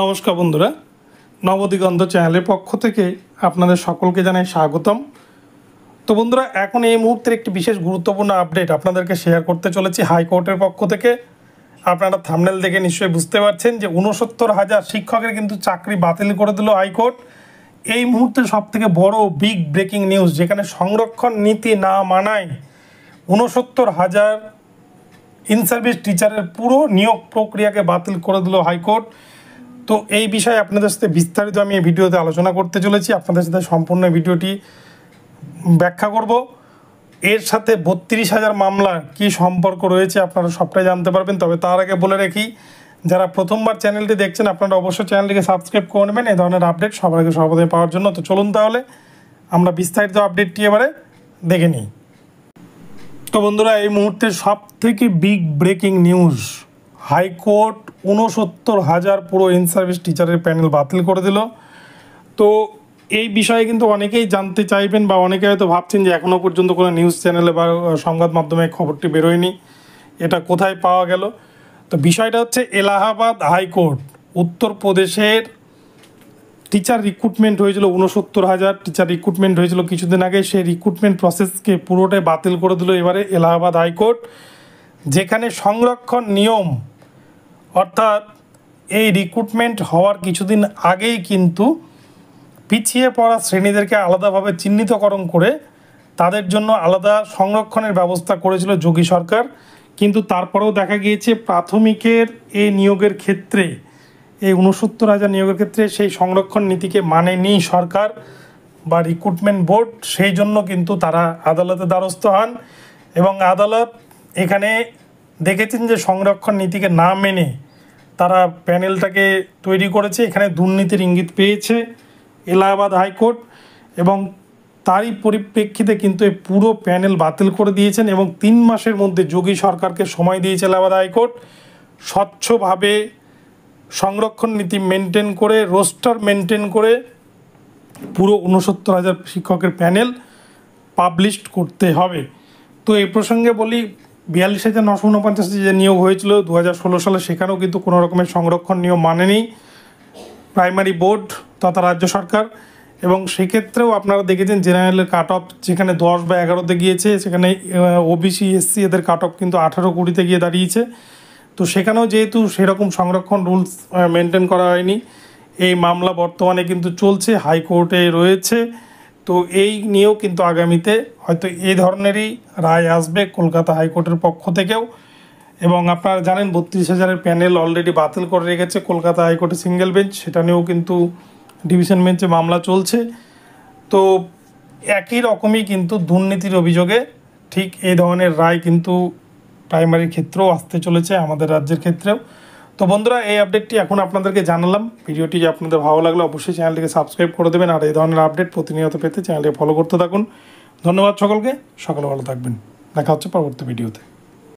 নমস্কার বন্ধুরা নবদিগন্ধ চ্যানেলের পক্ষ থেকে আপনাদের সকলকে জানাই স্বাগতম তো বন্ধুরা এখন এই মুহূর্তের একটি বিশেষ গুরুত্বপূর্ণ আপডেট আপনাদেরকে শেয়ার করতে চলেছি হাইকোর্টের পক্ষ থেকে আপনারা থামনেল দেখে নিশ্চয়ই বুঝতে পারছেন যে উনসত্তর হাজার শিক্ষকের কিন্তু চাকরি বাতিল করে দিল হাইকোর্ট এই মুহূর্তে সবথেকে বড় বিগ ব্রেকিং নিউজ যেখানে সংরক্ষণ নীতি না মানায় উনসত্তর হাজার ইনসার্ভিস টিচারের পুরো নিয়োগ প্রক্রিয়াকে বাতিল করে দিল হাইকোর্ট তো এই বিষয়ে আপনাদের সাথে বিস্তারিত আমি এই ভিডিওতে আলোচনা করতে চলেছি আপনাদের সাথে সম্পূর্ণ ভিডিওটি ব্যাখ্যা করব এর সাথে বত্রিশ হাজার মামলার কি সম্পর্ক রয়েছে আপনারা সবটাই জানতে পারবেন তবে তার আগে বলে রাখি যারা প্রথমবার চ্যানেলটি দেখছেন আপনারা অবশ্যই চ্যানেলটিকে সাবস্ক্রাইব করে নেবেন এই ধরনের আপডেট সবার আগে সর্বদাই পাওয়ার জন্য তো চলুন তাহলে আমরা বিস্তারিত আপডেটটি এবারে দেখে নিই তো বন্ধুরা এই মুহূর্তে সব থেকে বিগ ব্রেকিং নিউজ হাইকোর্ট উনসত্তর হাজার পুরো ইন সার্ভিস টিচারের প্যানেল বাতিল করে দিল তো এই বিষয়ে কিন্তু অনেকেই জানতে চাইবেন বা অনেকে হয়তো ভাবছেন যে এখনও পর্যন্ত কোনো নিউজ চ্যানেলে বা সংবাদ মাধ্যমে খবরটি বেরোয়নি এটা কোথায় পাওয়া গেল তো বিষয়টা হচ্ছে এলাহাবাদ হাইকোর্ট উত্তরপ্রদেশের টিচার রিক্রুটমেন্ট হয়েছিল উনসত্তর হাজার টিচার রিক্রুটমেন্ট হয়েছিল কিছুদিন আগে সেই রিক্রুটমেন্ট প্রসেসকে পুরোটাই বাতিল করে দিল এবারে এলাহাবাদ হাইকোর্ট যেখানে সংরক্ষণ নিয়ম অর্থাৎ এই রিক্রুটমেন্ট হওয়ার কিছুদিন আগেই কিন্তু পিছিয়ে পড়া শ্রেণীদেরকে আলাদাভাবে চিহ্নিতকরণ করে তাদের জন্য আলাদা সংরক্ষণের ব্যবস্থা করেছিল যোগী সরকার কিন্তু তারপরেও দেখা গিয়েছে প্রাথমিকের এই নিয়োগের ক্ষেত্রে এই উনসত্তর হাজার নিয়োগের ক্ষেত্রে সেই সংরক্ষণ নীতিকে মানেনি সরকার বা রিক্রুটমেন্ট বোর্ড সেই জন্য কিন্তু তারা আদালতে দ্বারস্থ হন এবং আদালত এখানে দেখেছেন যে সংরক্ষণ নীতিকে না মেনে তারা প্যানেলটাকে তৈরি করেছে এখানে দুর্নীতির ইঙ্গিত পেয়েছে এলাহাবাদ হাইকোর্ট এবং তারই পরিপ্রেক্ষিতে কিন্তু এই পুরো প্যানেল বাতিল করে দিয়েছেন এবং তিন মাসের মধ্যে যোগী সরকারকে সময় দিয়েছে এলাহাবাদ হাইকোর্ট স্বচ্ছভাবে সংরক্ষণ নীতি মেনটেন করে রোস্টার মেনটেন করে পুরো ঊনসত্তর হাজার শিক্ষকের প্যানেল পাবলিশড করতে হবে তো এ প্রসঙ্গে বলি বিয়াল্লিশ হাজার নশো উনপঞ্চাশ যে নিয়োগ হয়েছিল দু হাজার ষোলো সালে সেখানেও কিন্তু কোনো রকমের সংরক্ষণ নিয়ম মানেনি প্রাইমারি বোর্ড তথা রাজ্য সরকার এবং সেক্ষেত্রেও আপনারা দেখেছেন জেনারেলের কাট অফ যেখানে দশ বা এগারোতে গিয়েছে সেখানে ওবিসি এসসি এদের কাট অফ কিন্তু আঠারো কুড়িতে গিয়ে দাঁড়িয়েছে তো সেখানেও যেহেতু সেরকম সংরক্ষণ রুলস মেনটেন করা হয়নি এই মামলা বর্তমানে কিন্তু চলছে হাইকোর্টে রয়েছে তো এই নিয়েও কিন্তু আগামীতে হয়তো এই ধরনেরই রায় আসবে কলকাতা হাইকোর্টের পক্ষ থেকেও এবং আপনারা জানেন বত্রিশ হাজারের প্যানেল অলরেডি বাতিল করে রেখেছে কলকাতা হাইকোর্টে সিঙ্গেল বেঞ্চ সেটা নিয়েও কিন্তু ডিভিশন বেঞ্চে মামলা চলছে তো একই রকমই কিন্তু দুর্নীতির অভিযোগে ঠিক এই ধরনের রায় কিন্তু প্রাইমারির ক্ষেত্রেও আসতে চলেছে আমাদের রাজ্যের ক্ষেত্রেও তো বন্ধুরা এই আপডেটটি এখন আপনাদেরকে জানালাম ভিডিওটি আপনাদের ভালো লাগলে অবশ্যই চ্যানেলটিকে সাবস্ক্রাইব করে দেবেন আর এই ধরনের আপডেট প্রতিনিয়ত পেতে চ্যানেলটি ফলো করতে থাকুন ধন্যবাদ সকলকে সকালে ভালো থাকবেন দেখা হচ্ছে পরবর্তী ভিডিওতে